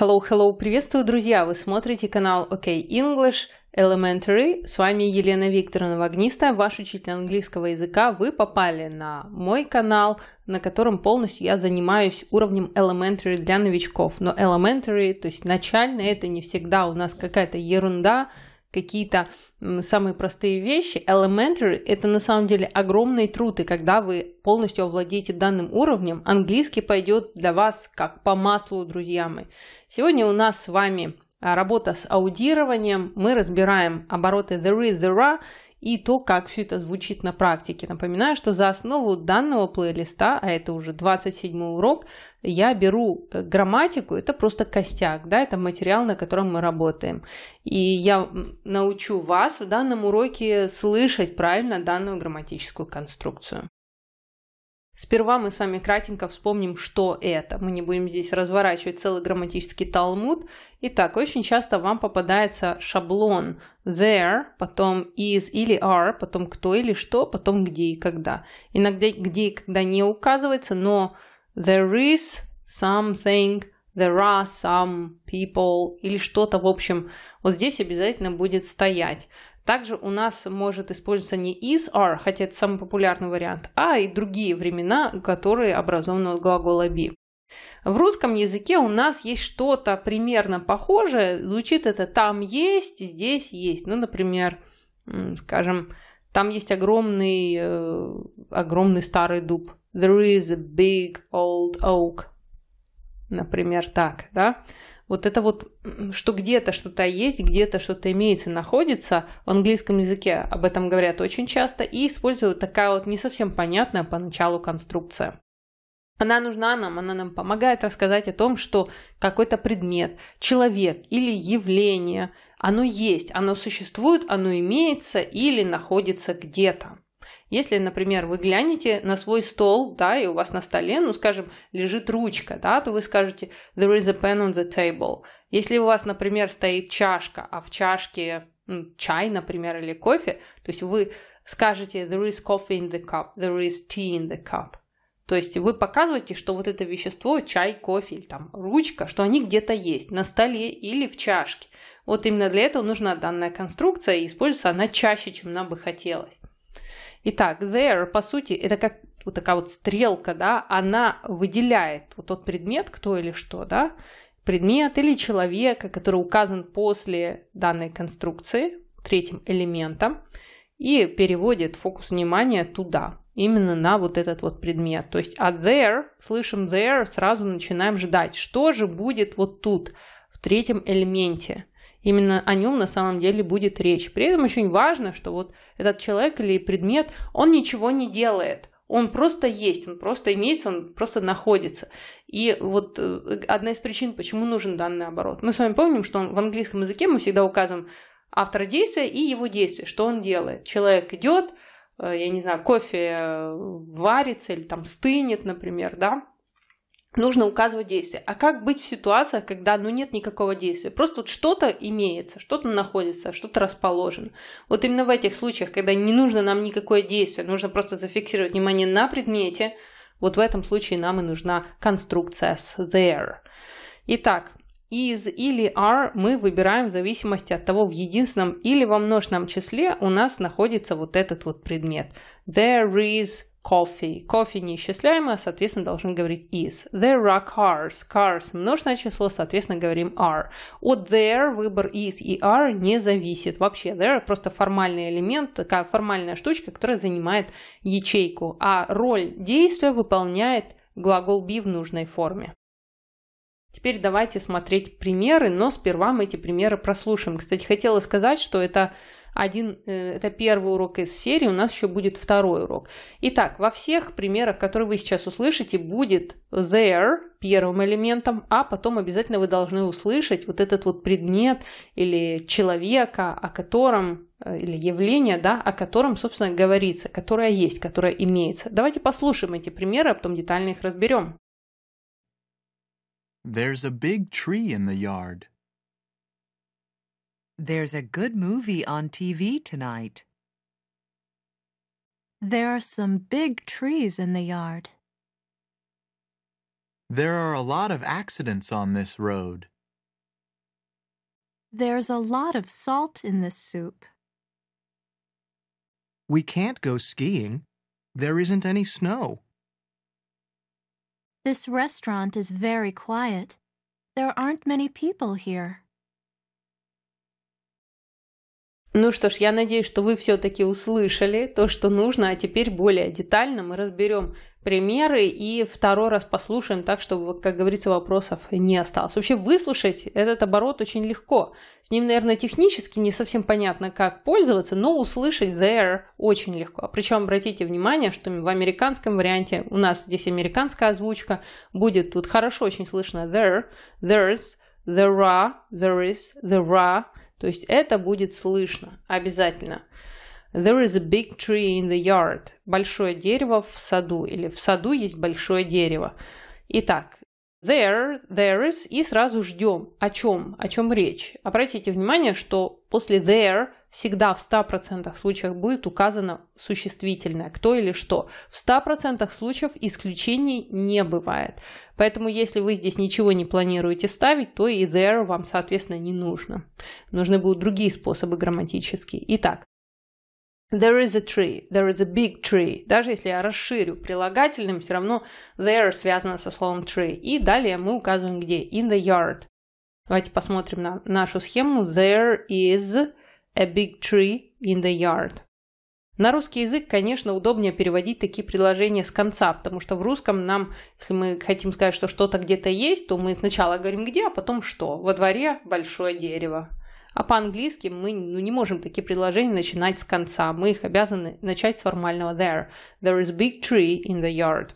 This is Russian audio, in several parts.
Hello, hello, приветствую, друзья! Вы смотрите канал OK English Elementary. С вами Елена Викторовна Вагнистая, ваш учитель английского языка. Вы попали на мой канал, на котором полностью я занимаюсь уровнем Elementary для новичков. Но Elementary, то есть начальный, это не всегда у нас какая-то ерунда, какие-то самые простые вещи. Elementary – это на самом деле огромный труд, и когда вы полностью овладеете данным уровнем, английский пойдет для вас как по маслу, друзья мои. Сегодня у нас с вами а, работа с аудированием. Мы разбираем обороты the is, there are и то, как все это звучит на практике. Напоминаю, что за основу данного плейлиста, а это уже 27 урок, я беру э, грамматику, это просто костяк, да, это материал, на котором мы работаем. И я научу вас в данном уроке слышать правильно данную грамматическую конструкцию. Сперва мы с вами кратенько вспомним, что это. Мы не будем здесь разворачивать целый грамматический талмуд. Итак, очень часто вам попадается шаблон there, потом is или are, потом кто или что, потом где и когда. Иногда где и когда не указывается, но there is something, there are some people или что-то, в общем, вот здесь обязательно будет стоять. Также у нас может использоваться не is are, хотя это самый популярный вариант, а и другие времена, которые образованы от глагола be. В русском языке у нас есть что-то примерно похожее. Звучит это там есть, здесь есть. Ну, например, скажем, там есть огромный, э, огромный старый дуб. There is a big old oak например, так, да, вот это вот, что где-то что-то есть, где-то что-то имеется, находится, в английском языке об этом говорят очень часто и используют такая вот не совсем понятная поначалу конструкция. Она нужна нам, она нам помогает рассказать о том, что какой-то предмет, человек или явление, оно есть, оно существует, оно имеется или находится где-то. Если, например, вы глянете на свой стол, да, и у вас на столе, ну, скажем, лежит ручка, да, то вы скажете «there is a pen on the table». Если у вас, например, стоит чашка, а в чашке ну, чай, например, или кофе, то есть вы скажете «there is coffee in the cup», «there is tea in the cup». То есть вы показываете, что вот это вещество, чай, кофе или там ручка, что они где-то есть, на столе или в чашке. Вот именно для этого нужна данная конструкция, и используется она чаще, чем нам бы хотелось. Итак, there, по сути, это как вот такая вот стрелка, да, она выделяет вот тот предмет, кто или что, да, предмет или человека, который указан после данной конструкции, третьим элементом, и переводит фокус внимания туда, именно на вот этот вот предмет. То есть от there, слышим there, сразу начинаем ждать, что же будет вот тут, в третьем элементе. Именно о нем на самом деле будет речь. При этом очень важно, что вот этот человек или предмет, он ничего не делает. Он просто есть, он просто имеется, он просто находится. И вот э, одна из причин, почему нужен данный оборот. Мы с вами помним, что он, в английском языке мы всегда указываем автор действия и его действие, что он делает. Человек идет, э, я не знаю, кофе э, варится или там стынет, например, да, нужно указывать действие. А как быть в ситуациях, когда ну нет никакого действия? Просто вот что-то имеется, что-то находится, что-то расположено. Вот именно в этих случаях, когда не нужно нам никакое действие, нужно просто зафиксировать внимание на предмете, вот в этом случае нам и нужна конструкция с there. Итак, из или are мы выбираем в зависимости от того, в единственном или во множественном числе у нас находится вот этот вот предмет. There is coffee. кофе неисчисляемое, соответственно, должны говорить is. There are cars. Cars множественное число, соответственно, говорим are. От there выбор is и are не зависит вообще. There просто формальный элемент, такая формальная штучка, которая занимает ячейку. А роль действия выполняет глагол be в нужной форме. Теперь давайте смотреть примеры, но сперва мы эти примеры прослушаем. Кстати, хотела сказать, что это один, э, это первый урок из серии, у нас еще будет второй урок. Итак, во всех примерах, которые вы сейчас услышите, будет there первым элементом, а потом обязательно вы должны услышать вот этот вот предмет или человека, о котором э, или явление, да, о котором, собственно, говорится, которое есть, которое имеется. Давайте послушаем эти примеры, а потом детально их разберем. There's a big tree in the yard. There's a good movie on TV tonight. There are some big trees in the yard. There are a lot of accidents on this road. There's a lot of salt in this soup. We can't go skiing. There isn't any snow. This restaurant is very quiet. There aren't many people here. Ну что ж, я надеюсь, что вы все-таки услышали то, что нужно, а теперь более детально мы разберем примеры и второй раз послушаем так, чтобы, вот, как говорится, вопросов не осталось. Вообще выслушать этот оборот очень легко. С ним, наверное, технически не совсем понятно, как пользоваться, но услышать there очень легко. Причем обратите внимание, что в американском варианте, у нас здесь американская озвучка, будет тут хорошо очень слышно there, there's, there are, there is, there are, то есть это будет слышно, обязательно. There is a big tree in the yard. Большое дерево в саду. Или в саду есть большое дерево. Итак, there, there is, и сразу ждем. О чем? О чем речь? Обратите внимание, что после there всегда в 100% случаях будет указано существительное, кто или что. В 100% случаев исключений не бывает. Поэтому если вы здесь ничего не планируете ставить, то и there вам, соответственно, не нужно. Нужны будут другие способы грамматические. Итак, There is a tree, there is a big tree. Даже если я расширю прилагательным, все равно there связано со словом tree. И далее мы указываем где. In the yard. Давайте посмотрим на нашу схему. There is a big tree in the yard. На русский язык, конечно, удобнее переводить такие предложения с конца, потому что в русском нам, если мы хотим сказать, что что-то где-то есть, то мы сначала говорим где, а потом что. Во дворе большое дерево. А по-английски мы ну, не можем такие предложения начинать с конца. Мы их обязаны начать с формального there. There is a big tree in the yard.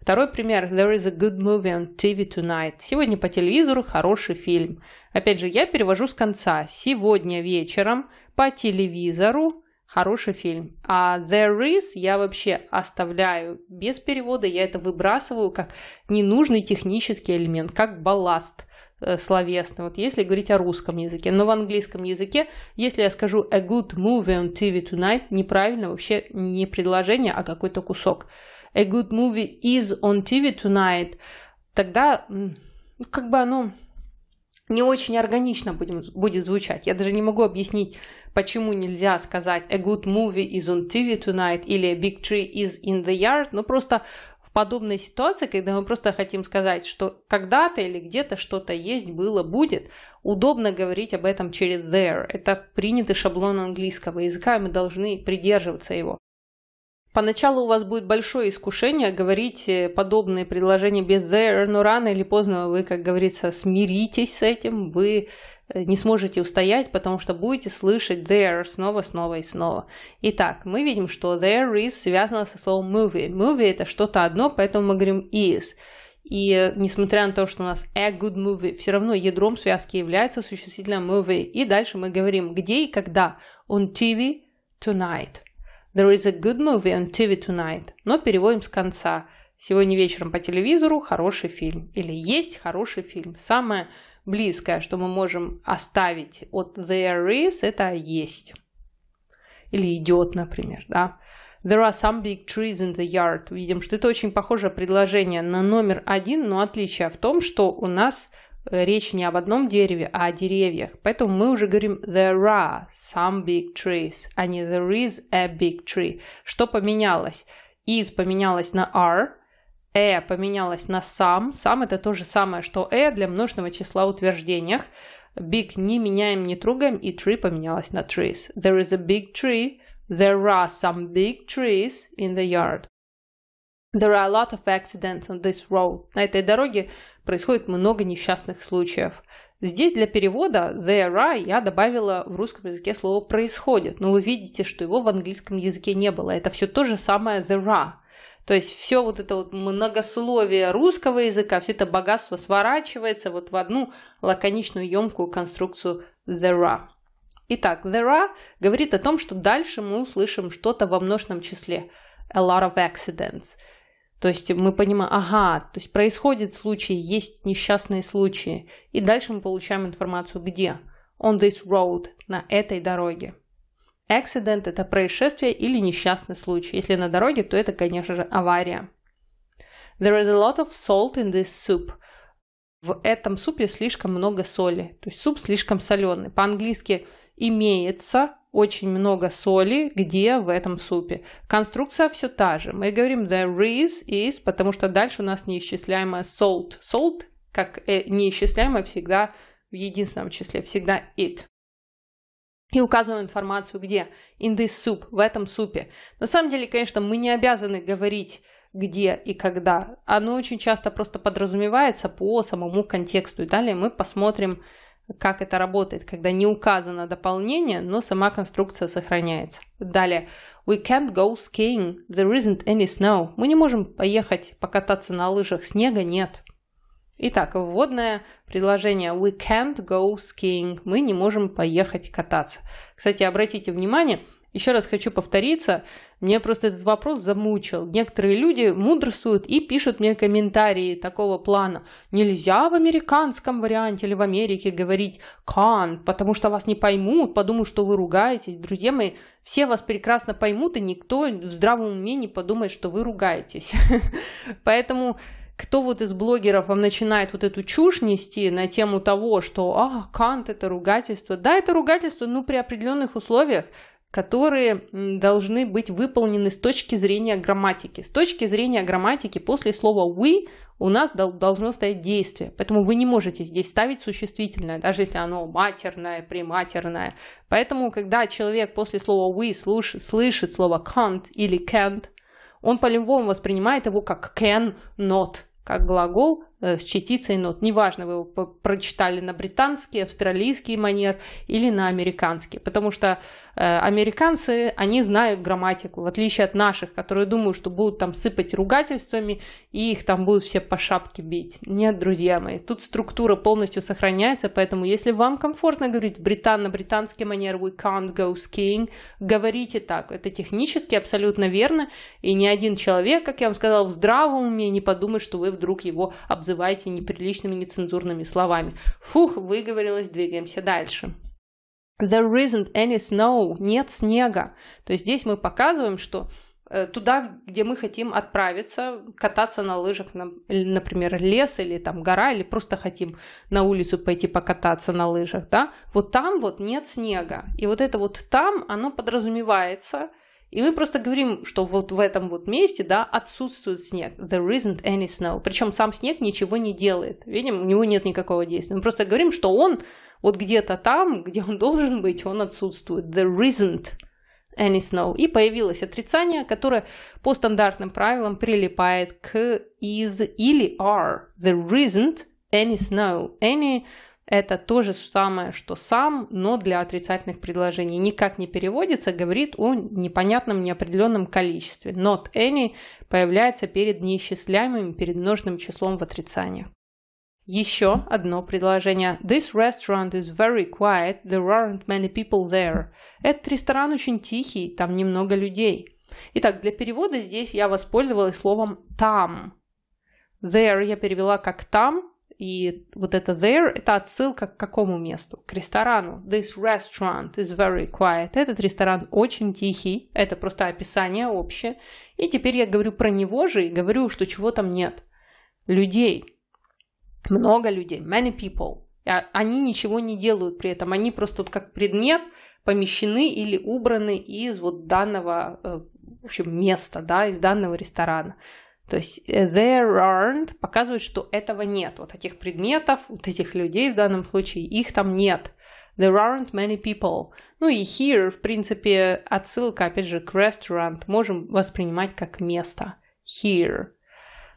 Второй пример. There is a good movie on TV tonight. Сегодня по телевизору хороший фильм. Опять же, я перевожу с конца. Сегодня вечером по телевизору хороший фильм. А there is я вообще оставляю без перевода, я это выбрасываю как ненужный технический элемент, как балласт э, словесный, вот если говорить о русском языке. Но в английском языке, если я скажу a good movie on TV tonight, неправильно вообще не предложение, а какой-то кусок a good movie is on TV tonight, тогда как бы оно не очень органично будет, будет звучать. Я даже не могу объяснить, почему нельзя сказать a good movie is on TV tonight или a big tree is in the yard, но просто в подобной ситуации, когда мы просто хотим сказать, что когда-то или где-то что-то есть, было, будет, удобно говорить об этом через there. Это принятый шаблон английского языка, и мы должны придерживаться его. Поначалу у вас будет большое искушение говорить э, подобные предложения без «there», но рано или поздно вы, как говорится, смиритесь с этим, вы э, не сможете устоять, потому что будете слышать there снова, снова и снова. Итак, мы видим, что there is связано со словом movie. Movie это что-то одно, поэтому мы говорим is. И э, несмотря на то, что у нас a good movie, все равно ядром связки является существительное movie. И дальше мы говорим, где и когда. On TV tonight. There is a good movie on TV tonight. Но переводим с конца. Сегодня вечером по телевизору хороший фильм. Или есть хороший фильм. Самое близкое, что мы можем оставить от there is, это есть. Или идет, например, да. There are some big trees in the yard. Видим, что это очень похожее предложение на номер один, но отличие в том, что у нас Э, речь не об одном дереве, а о деревьях. Поэтому мы уже говорим there are some big trees, а не there is a big tree. Что поменялось? Is поменялось на are, э поменялось на some. Some это то же самое, что э для множественного числа утверждениях. Big не меняем, не трогаем, и tree поменялось на trees. There is a big tree. There are some big trees in the yard. There are a lot of accidents on this road. На этой дороге происходит много несчастных случаев. Здесь для перевода there are я добавила в русском языке слово происходит, но вы видите, что его в английском языке не было. Это все то же самое there are. То есть все вот это вот многословие русского языка, все это богатство сворачивается вот в одну лаконичную емкую конструкцию there are. Итак, there are говорит о том, что дальше мы услышим что-то во множественном числе. A lot of accidents. То есть мы понимаем, ага, то есть происходит случай, есть несчастные случаи. И дальше мы получаем информацию где? On this road, на этой дороге. Accident – это происшествие или несчастный случай. Если на дороге, то это, конечно же, авария. There is a lot of salt in this soup в этом супе слишком много соли. То есть суп слишком соленый. По-английски имеется очень много соли, где в этом супе. Конструкция все та же. Мы говорим there is, is, потому что дальше у нас неисчисляемое salt. Salt, как э, неисчисляемое, всегда в единственном числе, всегда it. И указываем информацию где? In this soup, в этом супе. На самом деле, конечно, мы не обязаны говорить где и когда, оно очень часто просто подразумевается по самому контексту. И далее мы посмотрим, как это работает, когда не указано дополнение, но сама конструкция сохраняется. Далее. We can't go skiing. There isn't any snow. Мы не можем поехать покататься на лыжах. Снега нет. Итак, вводное предложение We can't go skiing. Мы не можем поехать кататься. Кстати, обратите внимание, еще раз хочу повториться, мне просто этот вопрос замучил. Некоторые люди мудрствуют и пишут мне комментарии такого плана. Нельзя в американском варианте или в Америке говорить «кан», потому что вас не поймут, подумают, что вы ругаетесь. Друзья мои, все вас прекрасно поймут, и никто в здравом уме не подумает, что вы ругаетесь. Поэтому кто вот из блогеров вам начинает вот эту чушь нести на тему того, что а, Кант это ругательство. Да, это ругательство, но ну, при определенных условиях, которые должны быть выполнены с точки зрения грамматики. С точки зрения грамматики после слова «we» у нас должно стоять действие. Поэтому вы не можете здесь ставить существительное, даже если оно матерное, приматерное. Поэтому, когда человек после слова «we» слушает, слышит слово «can't» или «can't», он по-любому воспринимает его как «can not», как глагол Э, с частицей нот. Неважно, вы его прочитали на британский, австралийский манер или на американский. Потому что э, американцы, они знают грамматику, в отличие от наших, которые думают, что будут там сыпать ругательствами и их там будут все по шапке бить. Нет, друзья мои, тут структура полностью сохраняется, поэтому если вам комфортно говорить британ на британский манер «we can't go skiing», говорите так. Это технически абсолютно верно, и ни один человек, как я вам сказал, в здравом уме не подумает, что вы вдруг его обзываете обзываете неприличными нецензурными словами. Фух, выговорилась, двигаемся дальше. There isn't any snow. Нет снега. То есть здесь мы показываем, что э, туда, где мы хотим отправиться, кататься на лыжах, например, лес или там гора, или просто хотим на улицу пойти покататься на лыжах, да, вот там вот нет снега. И вот это вот там, оно подразумевается – и мы просто говорим, что вот в этом вот месте, да, отсутствует снег. There isn't any snow. Причем сам снег ничего не делает. Видим, у него нет никакого действия. Мы просто говорим, что он вот где-то там, где он должен быть, он отсутствует. There isn't any snow. И появилось отрицание, которое по стандартным правилам прилипает к is или are. There isn't any snow. Any это то же самое, что сам, но для отрицательных предложений. Никак не переводится, говорит о непонятном неопределенном количестве. Not any появляется перед неисчисляемым, перед множным числом в отрицаниях. Еще одно предложение. This restaurant is very quiet, there aren't many people there. Этот ресторан очень тихий, там немного людей. Итак, для перевода здесь я воспользовалась словом «там». There я перевела как «там», и вот это there – это отсылка к какому месту? К ресторану. This restaurant is very quiet. Этот ресторан очень тихий. Это просто описание общее. И теперь я говорю про него же и говорю, что чего там нет. Людей. Много людей. Many people. А, они ничего не делают при этом. Они просто вот как предмет помещены или убраны из вот данного э, в общем, места, да, из данного ресторана. То есть э, there aren't показывает, что этого нет. Вот этих предметов, вот этих людей в данном случае, их там нет. There aren't many people. Ну и here, в принципе, отсылка, опять же, к restaurant можем воспринимать как место. Here.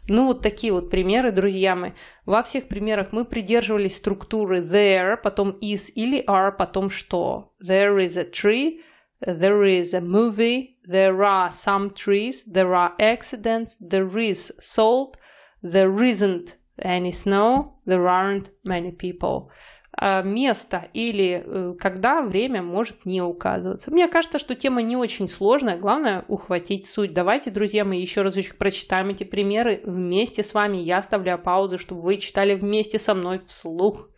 Ну, вот такие вот примеры, друзья мои. Во всех примерах мы придерживались структуры there, потом is или are, потом что. There is a tree, There is a movie. There are some trees. There are accidents. There is salt. There isn't any snow. There aren't many people. А, место или э, когда время может не указываться. Мне кажется, что тема не очень сложная, главное ухватить суть. Давайте, друзья, мы еще разочек прочитаем эти примеры вместе с вами. Я оставляю паузы, чтобы вы читали вместе со мной вслух.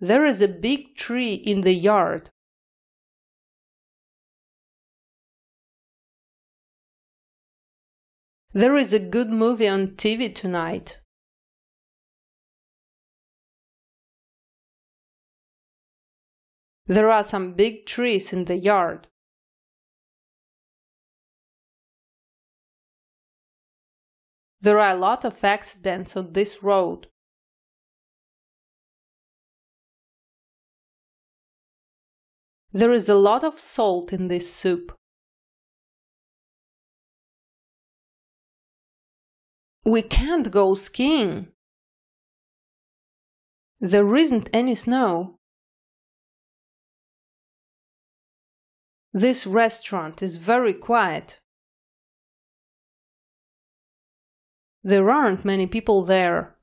There is a big tree in the yard. There is a good movie on TV tonight. There are some big trees in the yard. There are a lot of accidents on this road. There is a lot of salt in this soup. We can't go skiing. There isn't any snow. This restaurant is very quiet. There aren't many people there.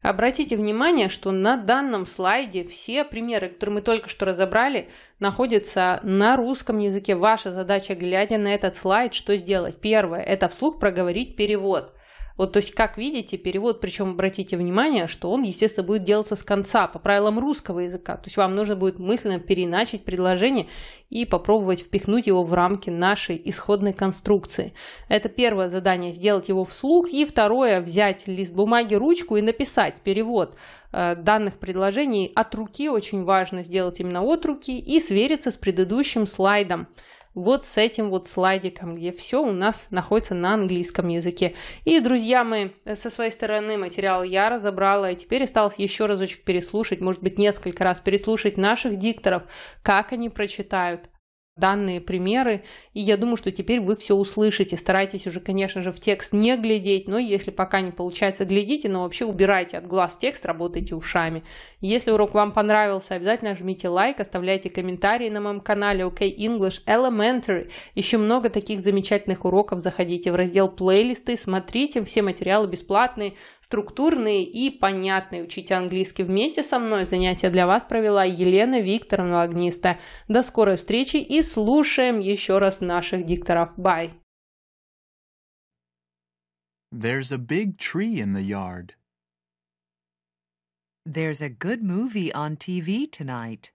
Обратите внимание, что на данном слайде все примеры, которые мы только что разобрали, находятся на русском языке. Ваша задача, глядя на этот слайд, что сделать? Первое – это вслух проговорить перевод. Вот, то есть, как видите, перевод, причем обратите внимание, что он, естественно, будет делаться с конца, по правилам русского языка. То есть, вам нужно будет мысленно переначить предложение и попробовать впихнуть его в рамки нашей исходной конструкции. Это первое задание, сделать его вслух. И второе, взять лист бумаги, ручку и написать перевод э, данных предложений от руки. Очень важно сделать именно от руки и свериться с предыдущим слайдом вот с этим вот слайдиком, где все у нас находится на английском языке. И, друзья мои, со своей стороны материал я разобрала, и теперь осталось еще разочек переслушать, может быть, несколько раз переслушать наших дикторов, как они прочитают, данные примеры, и я думаю, что теперь вы все услышите. Старайтесь уже, конечно же, в текст не глядеть, но если пока не получается, глядите, но вообще убирайте от глаз текст, работайте ушами. Если урок вам понравился, обязательно жмите лайк, оставляйте комментарии на моем канале OK English Elementary. Еще много таких замечательных уроков. Заходите в раздел плейлисты, смотрите, все материалы бесплатные, структурные и понятные. Учите английский вместе со мной. Занятия для вас провела Елена Викторовна Огниста. До скорой встречи и слушаем еще раз наших дикторов. Bye! There's a big tree in the yard. There's a good movie on TV tonight.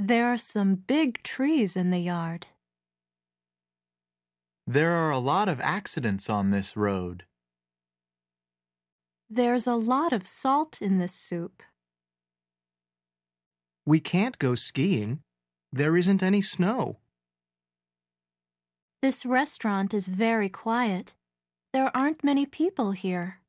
There are some big trees in the yard. There are a lot of accidents on this road. There's a lot of salt in this soup. We can't go skiing. There isn't any snow. This restaurant is very quiet. There aren't many people here.